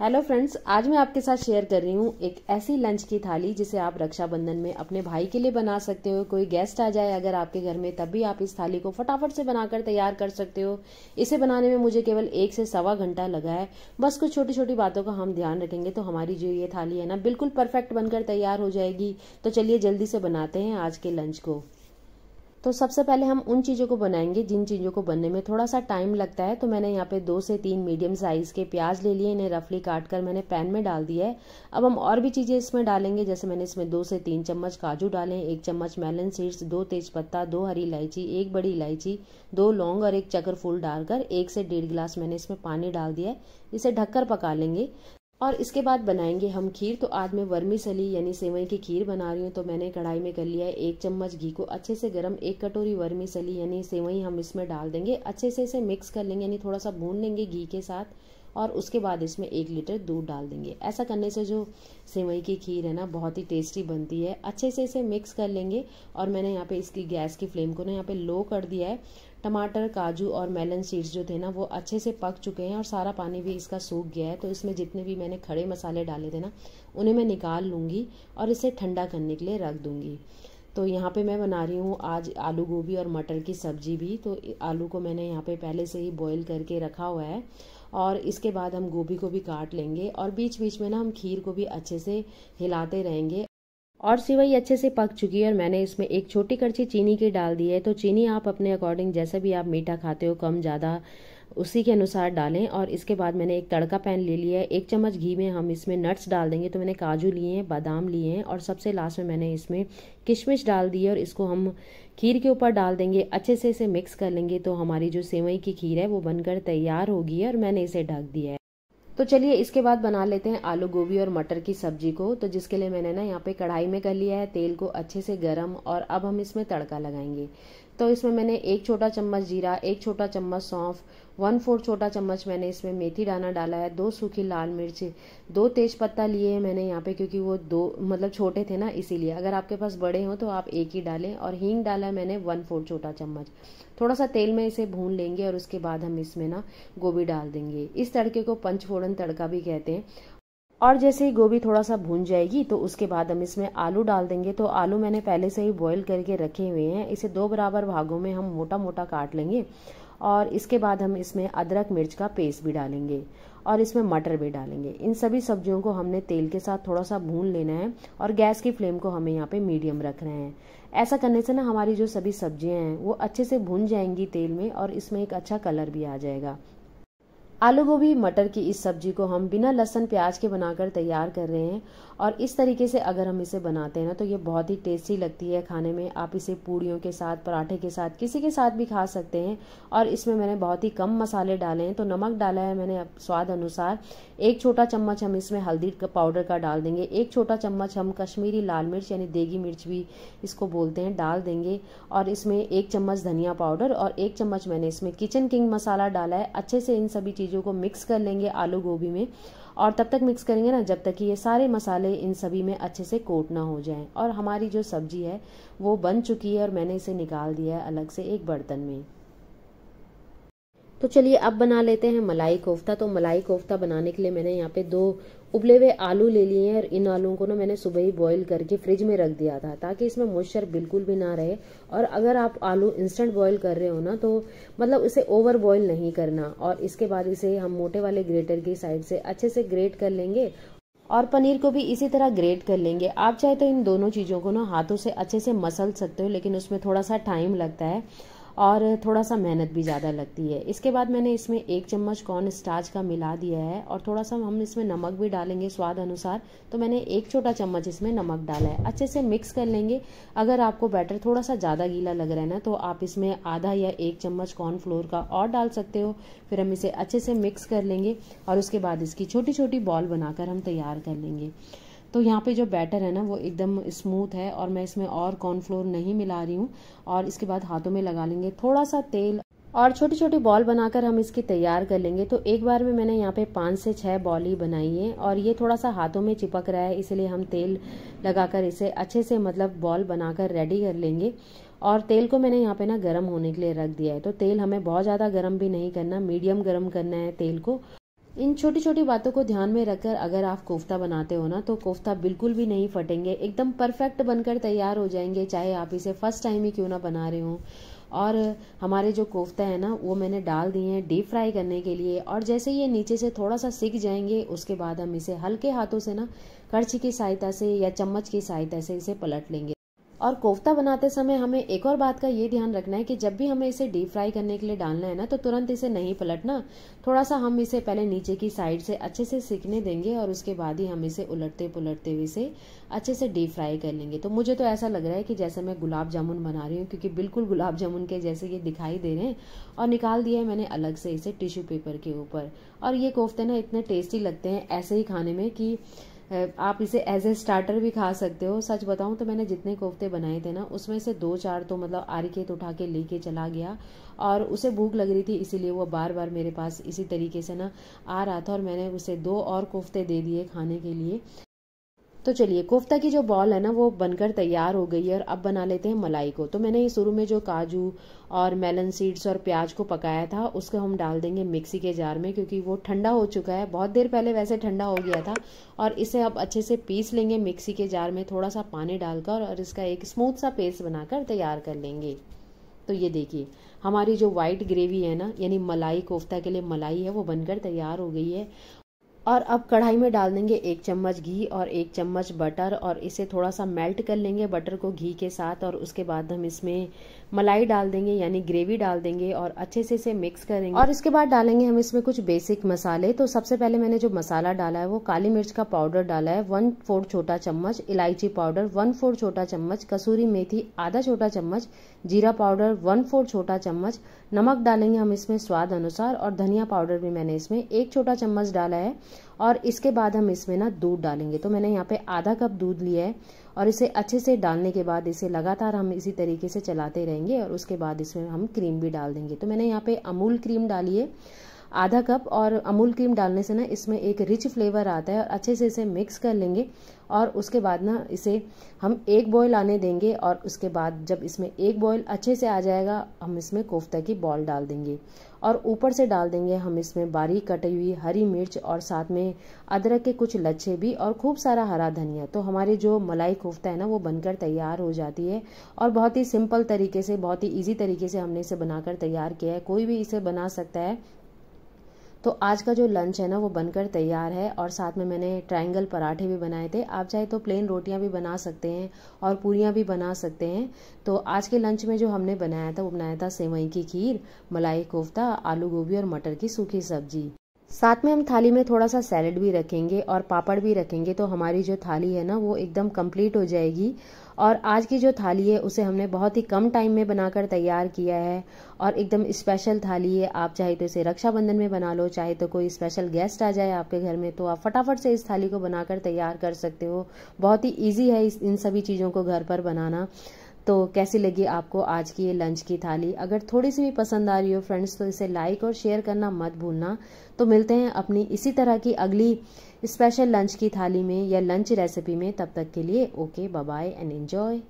hello friends आज मैं आपके साथ शेयर कर रही हूँ एक ऐसी लंच की थाली जिसे आप रक्षाबंधन में अपने भाई के लिए बना सकते हो कोई गेस्ट आ जाए अगर आपके घर में तब भी आप इस थाली को फटाफट से बनाकर तैयार कर सकते हो इसे बनाने में मुझे केवल एक से सवा घंटा लगा है बस कुछ छोटी छोटी बातों का हम ध्यान रखेंगे तो हमारी जो ये थाली है ना बिल्कुल परफेक्ट बनकर तैयार हो जाएगी तो चलिए जल्दी से बनाते हैं आज के लंच को तो सबसे पहले हम उन चीज़ों को बनाएंगे जिन चीज़ों को बनने में थोड़ा सा टाइम लगता है तो मैंने यहाँ पे दो से तीन मीडियम साइज़ के प्याज ले लिए इन्हें रफली काट कर मैंने पैन में डाल दिया है अब हम और भी चीज़ें इसमें डालेंगे जैसे मैंने इसमें दो से तीन चम्मच काजू डालें एक चम्मच मेलन सीड्स दो तेज़पत्ता दो हरी इलायची एक बड़ी इलायची दो लौंग और एक चक्र फूल डालकर एक से डेढ़ गिलास मैंने इसमें पानी डाल दिया है इसे ढककर पका लेंगे और इसके बाद बनाएंगे हम खीर तो आज मैं वर्मी सली यानी सेवई की खीर बना रही हूँ तो मैंने कढ़ाई में कर लिया है एक चम्मच घी को अच्छे से गर्म एक कटोरी वर्मी सली यानी सेवई हम इसमें डाल देंगे अच्छे से इसे मिक्स कर लेंगे यानी थोड़ा सा भून लेंगे घी के साथ और उसके बाद इसमें एक लीटर दूध डाल देंगे ऐसा करने से जो सेवई की खीर है ना बहुत ही टेस्टी बनती है अच्छे से इसे मिक्स कर लेंगे और मैंने यहाँ पे इसकी गैस की फ्लेम को ना यहाँ पे लो कर दिया है टमाटर काजू और मेलन सीड्स जो थे ना वो अच्छे से पक चुके हैं और सारा पानी भी इसका सूख गया है तो इसमें जितने भी मैंने खड़े मसाले डाले थे ना उन्हें मैं निकाल लूँगी और इसे ठंडा करने के लिए रख दूँगी तो यहाँ पे मैं बना रही हूँ आज आलू गोभी और मटर की सब्जी भी तो आलू को मैंने यहाँ पे पहले से ही बॉईल करके रखा हुआ है और इसके बाद हम गोभी को भी काट लेंगे और बीच बीच में ना हम खीर को भी अच्छे से हिलाते रहेंगे और सिवई अच्छे से पक चुकी है और मैंने इसमें एक छोटी करछी चीनी की डाल दी है तो चीनी आप अपने अकॉर्डिंग जैसे भी आप मीठा खाते हो कम ज़्यादा उसी के अनुसार डालें और इसके बाद मैंने एक तड़का पैन ले लिया है एक चम्मच घी में हम इसमें नट्स डाल देंगे तो मैंने काजू लिए हैं बादाम लिए हैं और सबसे लास्ट में मैंने इसमें किशमिश डाल दी है और इसको हम खीर के ऊपर डाल देंगे अच्छे से इसे मिक्स कर लेंगे तो हमारी जो सेवई की खीर है वो बनकर तैयार होगी और मैंने इसे ढक दिया है तो चलिए इसके बाद बना लेते हैं आलू गोभी और मटर की सब्जी को तो जिसके लिए मैंने ना यहाँ पे कढ़ाई में कर लिया है तेल को अच्छे से गरम और अब हम इसमें तड़का लगाएंगे तो इसमें मैंने एक छोटा चम्मच जीरा एक छोटा चम्मच सौंफ वन फोर छोटा चम्मच मैंने इसमें मेथी दाना डाला है दो सूखी लाल मिर्च दो तेज पत्ता लिए मैंने यहाँ पे क्योंकि वो दो मतलब छोटे थे ना इसीलिए अगर आपके पास बड़े हों तो आप एक ही डालें और हींग डाला है मैंने वन फोर छोटा चम्मच थोड़ा सा तेल में इसे भून लेंगे और उसके बाद हम इसमें ना गोभी डाल देंगे इस तड़के को पंचफोड़न तड़का भी कहते हैं और जैसे ही गोभी थोड़ा सा भून जाएगी तो उसके बाद हम इसमें आलू डाल देंगे तो आलू मैंने पहले से ही बॉईल करके रखे हुए हैं इसे दो बराबर भागों में हम मोटा मोटा काट लेंगे और इसके बाद हम इसमें अदरक मिर्च का पेस्ट भी डालेंगे और इसमें मटर भी डालेंगे इन सभी सब्जियों को हमने तेल के साथ थोड़ा सा भून लेना है और गैस की फ्लेम को हमें यहाँ पे मीडियम रख रहे हैं ऐसा करने से ना हमारी जो सभी सब्जियां हैं वो अच्छे से भून जाएंगी तेल में और इसमें एक अच्छा कलर भी आ जाएगा आलू गोभी मटर की इस सब्जी को हम बिना लहसन प्याज के बनाकर तैयार कर रहे हैं और इस तरीके से अगर हम इसे बनाते हैं ना तो ये बहुत ही टेस्टी लगती है खाने में आप इसे पूड़ियों के साथ पराठे के साथ किसी के साथ भी खा सकते हैं और इसमें मैंने बहुत ही कम मसाले डाले हैं तो नमक डाला है मैंने स्वाद अनुसार एक छोटा चम्मच हम इसमें हल्दी का पाउडर का डाल देंगे एक छोटा चम्मच हम कश्मीरी लाल मिर्च यानी देगी मिर्च भी इसको बोलते हैं डाल देंगे और इसमें एक चम्मच धनिया पाउडर और एक चम्मच मैंने इसमें किचन किंग मसाला डाला है अच्छे से इन सभी चीज़ों चीज़ों को मिक्स कर लेंगे आलू गोभी में और तब तक मिक्स करेंगे ना जब तक कि ये सारे मसाले इन सभी में अच्छे से कोट ना हो जाएं और हमारी जो सब्जी है वो बन चुकी है और मैंने इसे निकाल दिया है अलग से एक बर्तन में तो चलिए अब बना लेते हैं मलाई कोफ्ता तो मलाई कोफ्ता बनाने के लिए मैंने यहाँ पे दो उबले हुए आलू ले लिए हैं और इन आलूओं को ना मैंने सुबह ही बॉईल करके फ्रिज में रख दिया था ताकि इसमें मॉइस्चर बिल्कुल भी ना रहे और अगर आप आलू इंस्टेंट बॉईल कर रहे हो ना तो मतलब इसे ओवर बॉईल नहीं करना और इसके बाद इसे हम मोटे वाले ग्रेटर की साइड से अच्छे से ग्रेट कर लेंगे और पनीर को भी इसी तरह ग्रेट कर लेंगे आप चाहे तो इन दोनों चीज़ों को ना हाथों से अच्छे से मसल सकते हो लेकिन उसमें थोड़ा सा टाइम लगता है और थोड़ा सा मेहनत भी ज़्यादा लगती है इसके बाद मैंने इसमें एक चम्मच कॉर्न स्टार्च का मिला दिया है और थोड़ा सा हम इसमें नमक भी डालेंगे स्वाद अनुसार तो मैंने एक छोटा चम्मच इसमें नमक डाला है अच्छे से मिक्स कर लेंगे अगर आपको बैटर थोड़ा सा ज़्यादा गीला लग रहा है ना तो आप इसमें आधा या एक चम्मच कॉर्न फ्लोर का और डाल सकते हो फिर हम इसे अच्छे से मिक्स कर लेंगे और उसके बाद इसकी छोटी छोटी बॉल बनाकर हम तैयार कर लेंगे तो यहाँ पे जो बैटर है ना वो एकदम स्मूथ है और मैं इसमें और कॉर्नफ्लोर नहीं मिला रही हूँ और इसके बाद हाथों में लगा लेंगे थोड़ा सा तेल और छोटी छोटी बॉल बनाकर हम इसकी तैयार कर लेंगे तो एक बार में मैंने यहाँ पे पाँच से छः बॉल ही बनाई है और ये थोड़ा सा हाथों में चिपक रहा है इसलिए हम तेल लगाकर इसे अच्छे से मतलब बॉल बनाकर रेडी कर लेंगे और तेल को मैंने यहाँ पे ना गर्म होने के लिए रख दिया है तो तेल हमें बहुत ज़्यादा गर्म भी नहीं करना मीडियम गर्म करना है तेल को इन छोटी छोटी बातों को ध्यान में रखकर अगर आप कोफ्ता बनाते हो ना तो कोफ्ता बिल्कुल भी नहीं फटेंगे एकदम परफेक्ट बनकर तैयार हो जाएंगे चाहे आप इसे फर्स्ट टाइम ही क्यों ना बना रहे हो और हमारे जो कोफ्ता है ना वो मैंने डाल दिए हैं डीप फ्राई करने के लिए और जैसे ये नीचे से थोड़ा सा सिक जाएंगे उसके बाद हम इसे हल्के हाथों से ना करछी की सहायता से या चम्मच की सहायता से इसे पलट लेंगे और कोफ्ता बनाते समय हमें एक और बात का ये ध्यान रखना है कि जब भी हमें इसे डीप फ्राई करने के लिए डालना है ना तो तुरंत इसे नहीं पलटना थोड़ा सा हम इसे पहले नीचे की साइड से अच्छे से सीखने देंगे और उसके बाद ही हम इसे उलटते पुलटते हुए इसे अच्छे से डीप फ्राई कर लेंगे तो मुझे तो ऐसा लग रहा है कि जैसे मैं गुलाब जामुन बना रही हूँ क्योंकि बिल्कुल गुलाब जामुन के जैसे ये दिखाई दे रहे हैं और निकाल दिया है मैंने अलग से इसे टिश्यू पेपर के ऊपर और ये कोफ्ते ना इतने टेस्टी लगते हैं ऐसे ही खाने में कि आप इसे एज ए स्टार्टर भी खा सकते हो सच बताऊँ तो मैंने जितने कोफ्ते बनाए थे ना उसमें से दो चार तो मतलब आरिकेत उठा के लेके चला गया और उसे भूख लग रही थी इसीलिए वो बार बार मेरे पास इसी तरीके से ना आ रहा था और मैंने उसे दो और कोफ्ते दे दिए खाने के लिए तो चलिए कोफ्ता की जो बॉल है ना वो बनकर तैयार हो गई है और अब बना लेते हैं मलाई को तो मैंने ये शुरू में जो काजू और मेलन सीड्स और प्याज को पकाया था उसको हम डाल देंगे मिक्सी के जार में क्योंकि वो ठंडा हो चुका है बहुत देर पहले वैसे ठंडा हो गया था और इसे अब अच्छे से पीस लेंगे मिक्सी के जार में थोड़ा सा पानी डालकर और इसका एक स्मूथ सा पेस्ट बनाकर तैयार कर लेंगे तो ये देखिए हमारी जो वाइट ग्रेवी है ना यानी मलाई कोफ्ता के लिए मलाई है वो बनकर तैयार हो गई है और अब कढ़ाई में डाल देंगे एक चम्मच घी और एक चम्मच बटर और इसे थोड़ा सा मेल्ट कर लेंगे बटर को घी के साथ और उसके बाद हम इसमें मलाई डाल देंगे यानी ग्रेवी डाल देंगे और अच्छे से इसे मिक्स करेंगे और इसके बाद डालेंगे हम इसमें कुछ बेसिक मसाले तो सबसे पहले मैंने जो मसाला डाला है वो काली मिर्च का पाउडर डाला है वन फोर छोटा चम्मच इलायची पाउडर वन फोर छोटा चम्मच कसूरी मेथी आधा छोटा चम्मच जीरा पाउडर वन फोर छोटा चम्मच नमक डालेंगे हम इसमें स्वाद अनुसार और धनिया पाउडर भी मैंने इसमें एक छोटा चम्मच डाला है और इसके बाद हम इसमें ना दूध डालेंगे तो मैंने यहाँ पे आधा कप दूध लिया है और इसे अच्छे से डालने के बाद इसे लगातार हम इसी तरीके से चलाते रहेंगे और उसके बाद इसमें हम क्रीम भी डाल देंगे तो मैंने यहाँ पे अमूल क्रीम डाली है आधा कप और अमूल क्रीम डालने से ना इसमें एक रिच फ्लेवर आता है और अच्छे से इसे मिक्स कर लेंगे और उसके बाद ना इसे हम एक बॉयल आने देंगे और उसके बाद जब इसमें एक बॉयल अच्छे से आ जाएगा हम इसमें कोफ्ता की बॉल डाल देंगे और ऊपर से डाल देंगे हम इसमें बारीक कटी हुई हरी मिर्च और साथ में अदरक के कुछ लच्छे भी और खूब सारा हरा धनिया तो हमारे जो मलाई कोफ्ता है ना वो बनकर तैयार हो जाती है और बहुत ही सिंपल तरीके से बहुत ही ईजी तरीके से हमने इसे बनाकर तैयार किया है कोई भी इसे बना सकता है तो आज का जो लंच है ना वो बनकर तैयार है और साथ में मैंने ट्रायंगल पराठे भी बनाए थे आप चाहे तो प्लेन रोटियां भी बना सकते हैं और पूरियां भी बना सकते हैं तो आज के लंच में जो हमने बनाया था वो बनाया था सेवई की खीर मलाई कोफ्ता आलू गोभी और मटर की सूखी सब्जी साथ में हम थाली में थोड़ा सा सैलड भी रखेंगे और पापड़ भी रखेंगे तो हमारी जो थाली है ना वो एकदम कंप्लीट हो जाएगी और आज की जो थाली है उसे हमने बहुत ही कम टाइम में बनाकर तैयार किया है और एकदम स्पेशल थाली है आप चाहे तो इसे रक्षाबंधन में बना लो चाहे तो कोई स्पेशल गेस्ट आ जाए आपके घर में तो आप फटाफट से इस थाली को बनाकर तैयार कर सकते हो बहुत ही ईजी है इन सभी चीज़ों को घर पर बनाना तो कैसी लगी आपको आज की ये लंच की थाली अगर थोड़ी सी भी पसंद आ रही हो फ्रेंड्स तो इसे लाइक और शेयर करना मत भूलना तो मिलते हैं अपनी इसी तरह की अगली स्पेशल लंच की थाली में या लंच रेसिपी में तब तक के लिए ओके बाय एंड एंजॉय